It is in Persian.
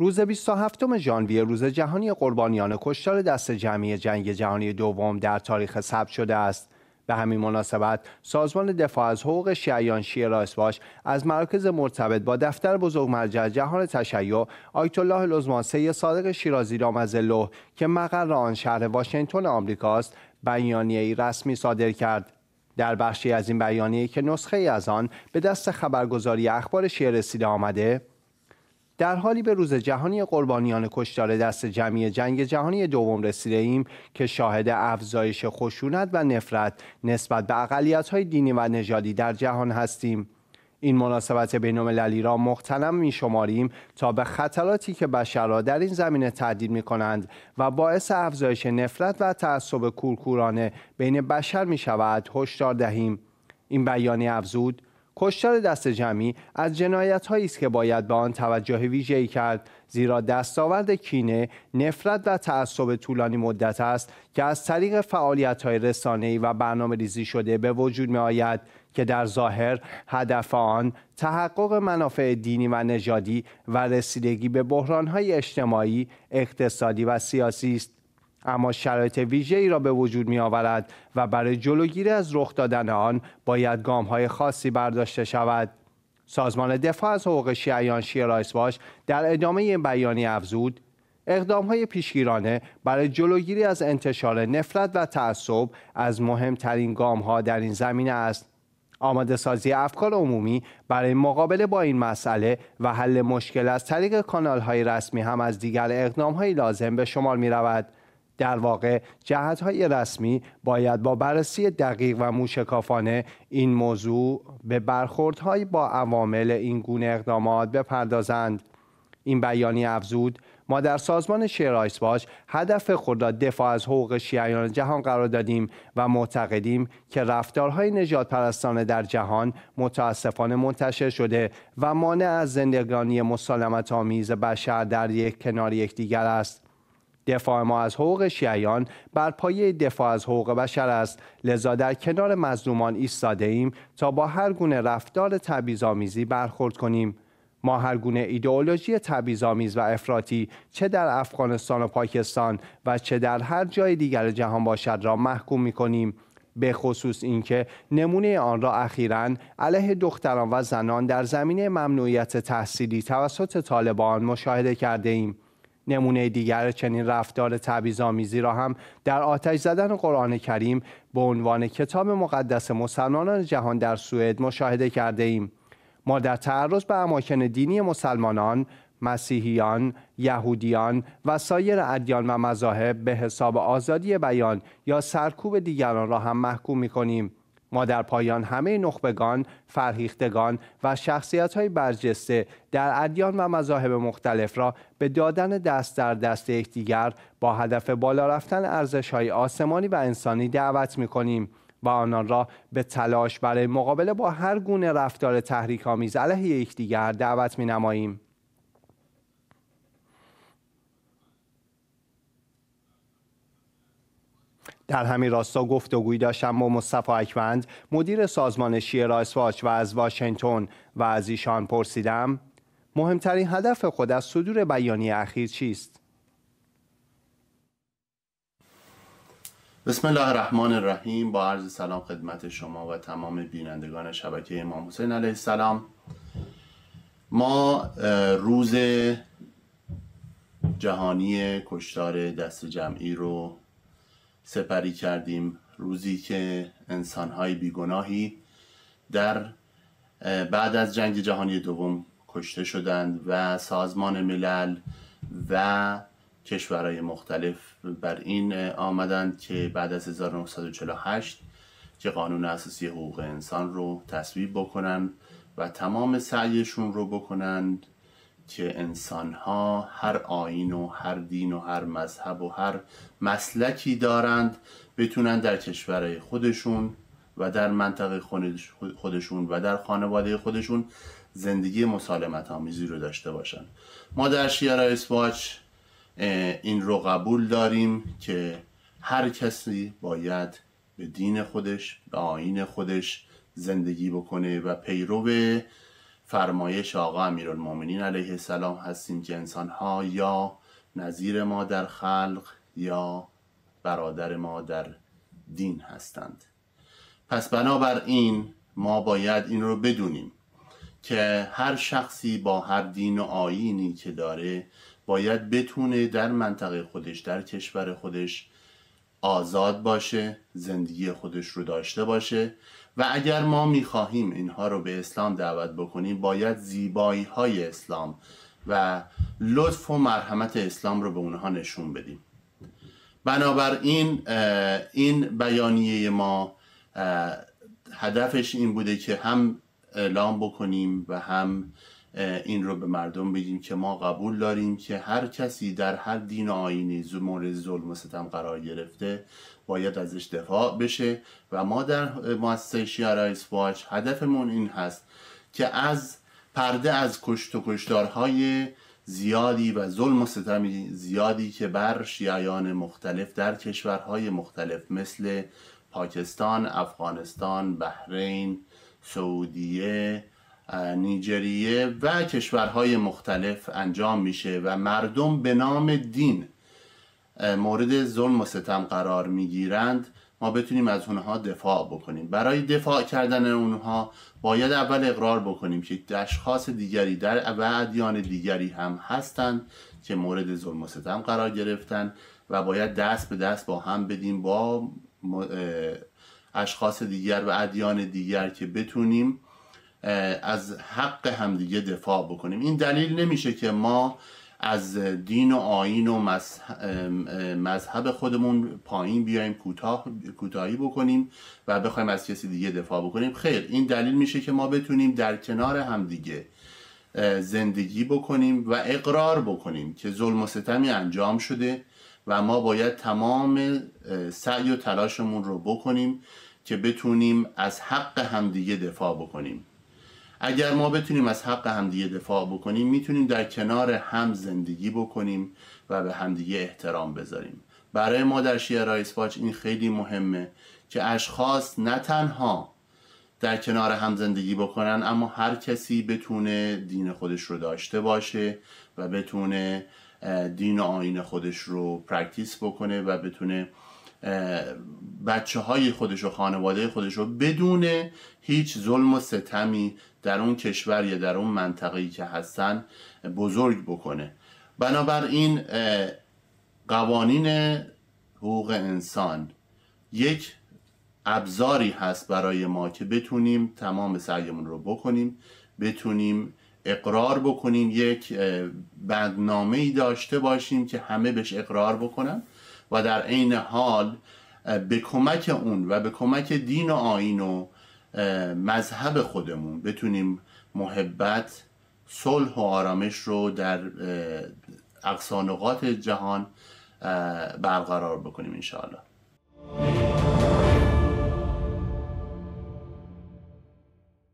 روز 27 ژانویه روز جهانی قربانیان کشتار دست جمعی جنگ جهانی دوم در تاریخ ثبت شده است به همین مناسبت سازمان دفاع از حقوق شیعیان شیعه راسباش از مراکز مرتبط با دفتر بزرگ مرجع جهان تشیع آیت الله لزمان صادق شیرازی را که مقر آن شهر واشنگتن آمریکاست بیانیه رسمی صادر کرد در بخشی از این بیانیه که نسخه ای از آن به دست خبرگزاری اخبار شیعه رسیده آمده در حالی به روز جهانی قربانیان کشتار دست جمعی جنگ جهانی دوم رسیده ایم که شاهد افزایش خشونت و نفرت نسبت به اقلیت‌های دینی و نژادی در جهان هستیم. این مناسبت بینالمللی را مختنم می شماریم تا به خطراتی که بشر را در این زمینه تهدید می کنند و باعث افزایش نفرت و تعصب کورکورانه بین بشر می شود هشدار دهیم این بیانیه افزود کشتار دست جمعی از هایی است که باید به آن توجه ویژه ای کرد زیرا دستاورد کینه نفرت و تعصب طولانی مدت است که از طریق فعالیت رسانه ای و برنامه ریزی شده به وجود می آید که در ظاهر هدف آن تحقق منافع دینی و نژادی و رسیدگی به بحران های اجتماعی، اقتصادی و سیاسی است اما شرایط ای را به وجود می آورد و برای جلوگیری از رخ دادن آن باید های خاصی برداشته شود. سازمان دفاع از حقوق شیعیان باش در ادامه این بیانیه افزود اقدام های پیشگیرانه برای جلوگیری از انتشار نفرت و تعصب از مهمترین گام ها در این زمینه است. آماده سازی افکار عمومی برای مقابله با این مسئله و حل مشکل از طریق کانال های رسمی هم از دیگر اقدام های لازم به شمار می رود. در واقع های رسمی باید با بررسی دقیق و موشکافانه این موضوع به برخوردهایی با عوامل این گونه اقدامات بپردازند این بیانیه افزود ما در سازمان شیرایس باش هدف خود را دفاع از حقوق شیعیان جهان قرار دادیم و معتقدیم که رفتارهای نجات پرستانه در جهان متاسفانه منتشر شده و مانع از زندگانی مسالمت آمیز بشر در یک کنار یکدیگر است. دفاع ما از حقوق شیعیان بر پایه دفاع از حقوق بشر است لذا در کنار مظلومان ایستاده ایم تا با هر گونه رفتار تبیزامیزی برخورد کنیم ما هر گونه ایدئولوژی تبیزامیز و افراطی چه در افغانستان و پاکستان و چه در هر جای دیگر جهان باشد را محکوم می کنیم. به خصوص اینکه نمونه آن را اخیرا علیه دختران و زنان در زمینه ممنوعیت تحصیلی توسط طالبان مشاهده کرده ایم. نمونه دیگر چنین رفتار تبیزامیزی را هم در آتش زدن قرآن کریم به عنوان کتاب مقدس مسلمانان جهان در سوئد مشاهده کرده ایم. ما در تعرض به اماکن دینی مسلمانان، مسیحیان، یهودیان و سایر ادیان و مذاهب به حساب آزادی بیان یا سرکوب دیگران را هم محکوم می کنیم. ما در پایان همه نخبگان، فرهیختگان و شخصیت های برجسته در ادیان و مذاهب مختلف را به دادن دست در دست یکدیگر با هدف بالا رفتن ارزش های آسمانی و انسانی دعوت می کنیم و آنان را به تلاش برای مقابله با هر گونه رفتار تحریکآمیز علیه یکدیگر دعوت می نماییم. در همین راستا گفتگویی داشتم با مصطفی اکوند مدیر سازمان شیرا اسواج و از واشنگتن و از ایشان پرسیدم مهمترین هدف خود از صدور بیانیه اخیر چیست بسم الله الرحمن الرحیم با عرض سلام خدمت شما و تمام بینندگان شبکه امام حسین علیه السلام ما روز جهانی کشتار دست جمعی رو سپری کردیم روزی که انسانهای بیگناهی در بعد از جنگ جهانی دوم کشته شدند و سازمان ملل و کشورهای مختلف بر این آمدند که بعد از 1948 که قانون اساسی حقوق انسان رو تصویب بکنند و تمام سعیشون رو بکنند که انسان ها هر آین و هر دین و هر مذهب و هر مسلکی دارند بتونن در کشور خودشون و در منطقه خودشون و در خانواده خودشون زندگی مسالمت آمیزی رو داشته باشن ما در شیار اسواچ این رو قبول داریم که هر کسی باید به دین خودش به آین خودش زندگی بکنه و پیرو فرمایش آقا امیرالمومنین علیه السلام هستیم که ها یا نظیر ما در خلق یا برادر ما در دین هستند پس بنابراین ما باید این رو بدونیم که هر شخصی با هر دین و آیینی که داره باید بتونه در منطقه خودش در کشور خودش آزاد باشه زندگی خودش رو داشته باشه و اگر ما میخواهیم اینها رو به اسلام دعوت بکنیم باید زیبایی های اسلام و لطف و مرحمت اسلام رو به اونها نشون بدیم بنابراین این بیانیه ما هدفش این بوده که هم اعلام بکنیم و هم این رو به مردم بگیم که ما قبول داریم که هر کسی در هر دین آینی مورد ظلم و ستم قرار گرفته باید ازش دفاع بشه و ما در مؤسسه شیعه واچ هدفمون این هست که از پرده از کشت و کشتارهای زیادی و ظلم و ستم زیادی که بر شیعیان مختلف در کشورهای مختلف مثل پاکستان، افغانستان، بحرین، سعودیه، نیجریه و کشورهای مختلف انجام میشه و مردم به نام دین مورد ظلم و ستم قرار میگیرند ما بتونیم از اونها دفاع بکنیم برای دفاع کردن اونها باید اول اقرار بکنیم که اشخاص دیگری در و ادیان دیگری هم هستند که مورد ظلم و ستم قرار گرفتن و باید دست به دست با هم بدیم با اشخاص دیگر و ادیان دیگر که بتونیم از حق همدیگه دفاع بکنیم این دلیل نمیشه که ما از دین و آین و مذهب خودمون پایین بیایم کوتاه کوتاهی بکنیم و بخوایم از کسی دیگه دفاع بکنیم خیر این دلیل میشه که ما بتونیم در کنار همدیگه زندگی بکنیم و اقرار بکنیم که ظلم و ستمی انجام شده و ما باید تمام سعی و تلاشمون رو بکنیم که بتونیم از حق همدیگه دفاع بکنیم اگر ما بتونیم از حق همدیگه دفاع بکنیم میتونیم در کنار هم زندگی بکنیم و به همدیگه احترام بذاریم برای ما در شیعه این خیلی مهمه که اشخاص نه تنها در کنار هم زندگی بکنن اما هر کسی بتونه دین خودش رو داشته باشه و بتونه دین و آین خودش رو پرکتیس بکنه و بتونه بچه های خودش و خانواده خودش رو بدون هیچ ظلم و ستمی در اون کشور یا در اون منطقه‌ای که هستن بزرگ بکنه بنابراین قوانین حقوق انسان یک ابزاری هست برای ما که بتونیم تمام سعیمون رو بکنیم بتونیم اقرار بکنیم یک بدنامه ای داشته باشیم که همه بهش اقرار بکنن و در عین حال به کمک اون و به کمک دین و آین و مذهب خودمون بتونیم محبت صلح و آرامش رو در اقصانقات جهان برقرار بکنیم انشاءالله